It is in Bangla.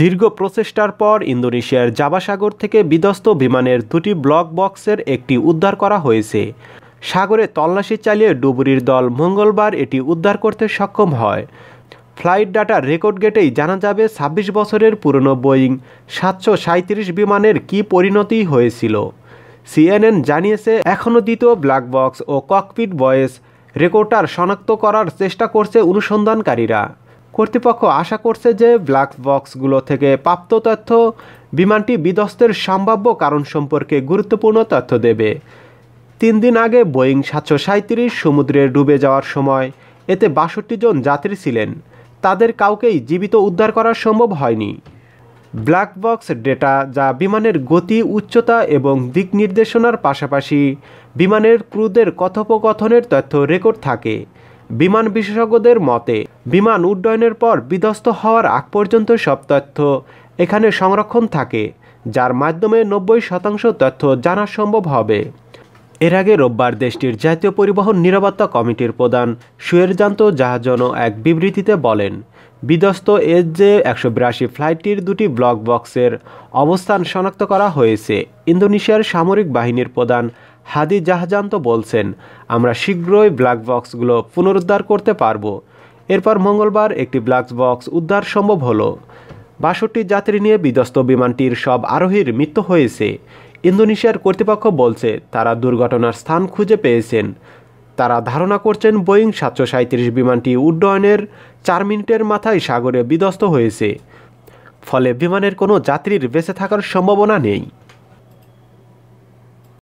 দীর্ঘ প্রচেষ্টার পর ইন্দোনেশিয়ার জাবাসাগর থেকে বিধ্বস্ত বিমানের দুটি ব্লক বক্সের একটি উদ্ধার করা হয়েছে সাগরে তল্লাশি চালিয়ে ডুবুরির দল মঙ্গলবার এটি উদ্ধার করতে সক্ষম হয় ফ্লাইট ডাটার রেকর্ড গেটেই জানা যাবে ছাব্বিশ বছরের পুরনো বোয়িং সাতশো সাঁত্রিশ বিমানের কি পরিণতি হয়েছিল সিএনএন জানিয়েছে এখনও দ্বিতীয় ব্ল্যাক বক্স ও ককপিট বয়েস রেকর্ডার শনাক্ত করার চেষ্টা করছে অনুসন্ধানকারীরা কর্তৃপক্ষ আশা করছে যে ব্ল্যাক বক্সগুলো থেকে প্রাপ্ত তথ্য বিমানটি বিধ্বস্তের সম্ভাব্য কারণ সম্পর্কে গুরুত্বপূর্ণ তথ্য দেবে তিন দিন আগে বোয়িং সাতশো সাঁত্রিশ সমুদ্রে ডুবে যাওয়ার সময় এতে বাষট্টি জন যাত্রী ছিলেন তাদের কাউকেই জীবিত উদ্ধার করা সম্ভব হয়নি ব্ল্যাক বক্স ডেটা যা বিমানের গতি উচ্চতা এবং দিক নির্দেশনার পাশাপাশি বিমানের ক্রুদের কথোপকথনের তথ্য রেকর্ড থাকে বিমান বিশেষজ্ঞদের মতে বিমান উড্ডয়নের পর বিধ্বস্ত হওয়ার আগ পর্যন্ত সব তথ্য এখানে সংরক্ষণ থাকে যার মাধ্যমে নব্বই শতাংশ তথ্য জানা সম্ভব হবে এর আগে রোববার দেশটির জাতীয় পরিবহন নিরাপত্তা কমিটির প্রধান সুয়েরজান্ত জাহাজন এক বিবৃতিতে বলেন বিধ্বস্ত এস জে একশো বিরাশি ফ্লাইটটির দুটি ব্লক বক্সের অবস্থান শনাক্ত করা হয়েছে ইন্দোনেশিয়ার সামরিক বাহিনীর প্রধান হাদি জাহাজান তো বলছেন আমরা শীঘ্রই ব্ল্যাক বক্সগুলো পুনরুদ্ধার করতে পারব এরপর মঙ্গলবার একটি ব্ল্যাক বক্স উদ্ধার সম্ভব হলো বাষট্টি যাত্রী নিয়ে বিধ্বস্ত বিমানটির সব আরোহীর মৃত্যু হয়েছে ইন্দোনেশিয়ার কর্তৃপক্ষ বলছে তারা দুর্ঘটনার স্থান খুঁজে পেয়েছেন তারা ধারণা করছেন বোয়িং সাতশো সাঁত্রিশ বিমানটি উড্ডয়নের চার মিনিটের মাথায় সাগরে বিধ্বস্ত হয়েছে ফলে বিমানের কোনো যাত্রীর বেঁচে থাকার সম্ভাবনা নেই